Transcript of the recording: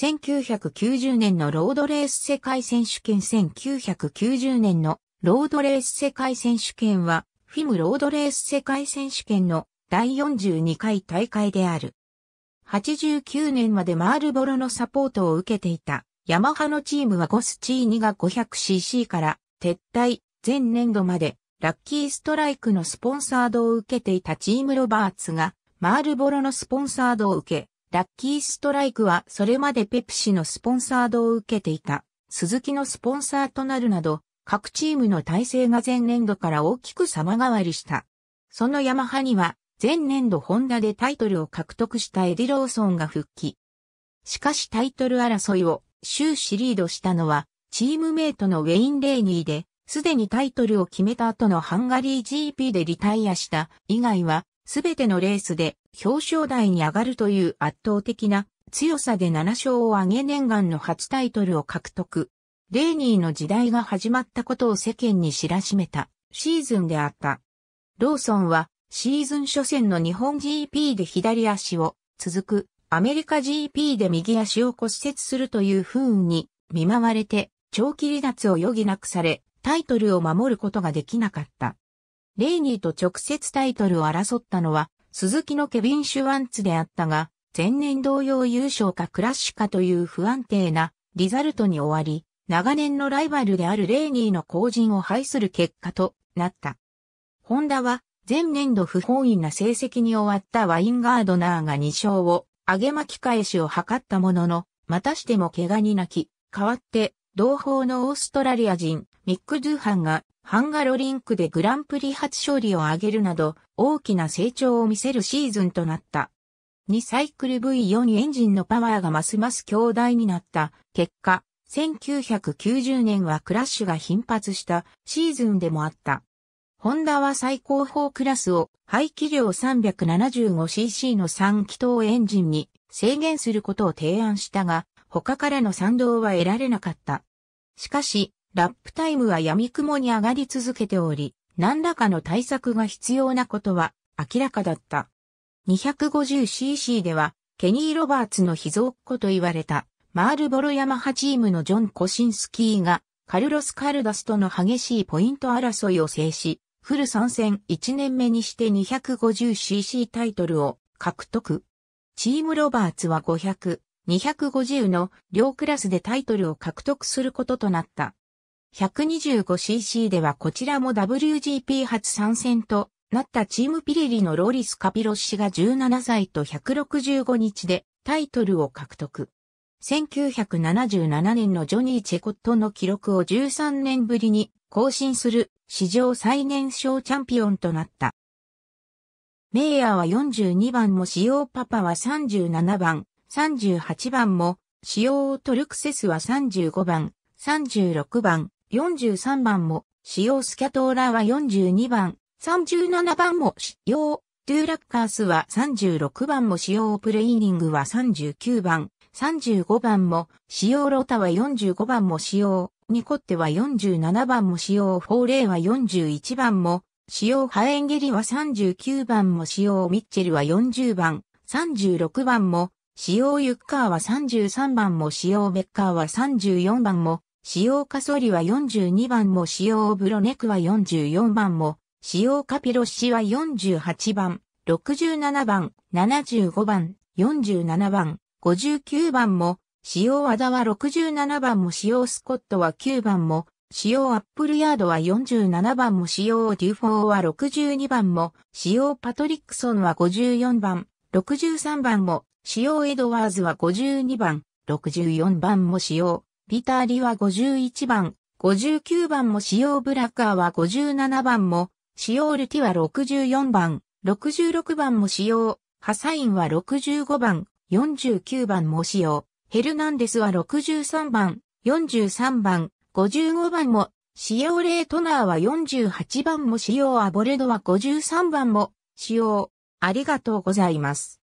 1990年のロードレース世界選手権1990年のロードレース世界選手権は、フィムロードレース世界選手権の第42回大会である。89年までマールボロのサポートを受けていた、ヤマハのチームはゴスチーニが 500cc から撤退、前年度までラッキーストライクのスポンサードを受けていたチームロバーツが、マールボロのスポンサードを受け、ラッキーストライクはそれまでペプシのスポンサードを受けていた、鈴木のスポンサーとなるなど、各チームの体制が前年度から大きく様変わりした。そのヤマハには、前年度ホンダでタイトルを獲得したエディ・ローソンが復帰。しかしタイトル争いを終始リードしたのは、チームメイトのウェイン・レイニーで、すでにタイトルを決めた後のハンガリー GP でリタイアした以外は、すべてのレースで表彰台に上がるという圧倒的な強さで7勝を挙げ念願の初タイトルを獲得。レーニーの時代が始まったことを世間に知らしめたシーズンであった。ローソンはシーズン初戦の日本 GP で左足を続くアメリカ GP で右足を骨折するという不運に見舞われて長期離脱を余儀なくされタイトルを守ることができなかった。レイニーと直接タイトルを争ったのは、鈴木のケビン・シュワンツであったが、前年同様優勝かクラッシュかという不安定なリザルトに終わり、長年のライバルであるレイニーの後陣を排する結果となった。ホンダは前年度不本意な成績に終わったワインガードナーが2勝を上げ巻き返しを図ったものの、またしても怪我に泣き、代わって同胞のオーストラリア人ミック・ドゥハンがハンガロリンクでグランプリ初勝利を挙げるなど大きな成長を見せるシーズンとなった。2サイクル V4 エンジンのパワーがますます強大になった結果、1990年はクラッシュが頻発したシーズンでもあった。ホンダは最高峰クラスを排気量 375cc の3気筒エンジンに制限することを提案したが、他からの賛同は得られなかった。しかし、ラップタイムは闇雲に上がり続けており、何らかの対策が必要なことは明らかだった。250cc では、ケニー・ロバーツの秘蔵っ子と言われた、マールボロヤマハチームのジョン・コシンスキーが、カルロス・カルダスとの激しいポイント争いを制し、フル参戦1年目にして 250cc タイトルを獲得。チームロバーツは500、250の両クラスでタイトルを獲得することとなった。125cc ではこちらも WGP 初参戦となったチームピレリのローリス・カピロッシが17歳と165日でタイトルを獲得。1977年のジョニー・チェコットの記録を13年ぶりに更新する史上最年少チャンピオンとなった。メイヤーは42番も使用パパは37番、38番も使用トルクセスは35番、36番、43番も使用スキャトーラは42番、37番も使用、ドゥーラッカースは36番も使用プレイニングは39番、35番も使用ロータは45番も使用、ニコッテは47番も使用、フォーレイは41番も、使用ハエンゲリは39番も使用、ミッチェルは40番、36番も、使用ユッカーは33番も使用ベッカーは34番も使用カソリは42番も使用ブロネクは44番も、使用カピロッシは48番、67番、75番、47番、59番も、使用和田は67番も使用スコットは9番も、使用アップルヤードは47番も使用デュフォーは62番も、使用パトリックソンは54番、63番も、使用エドワーズは52番、64番も使用。ピーター・リは51番、59番も使用ブラッカーは57番も、使用ルティは64番、66番も使用、ハサインは65番、49番も使用、ヘルナンデスは63番、43番、55番も、使用レートナーは48番も使用アボレドは53番も使用。ありがとうございます。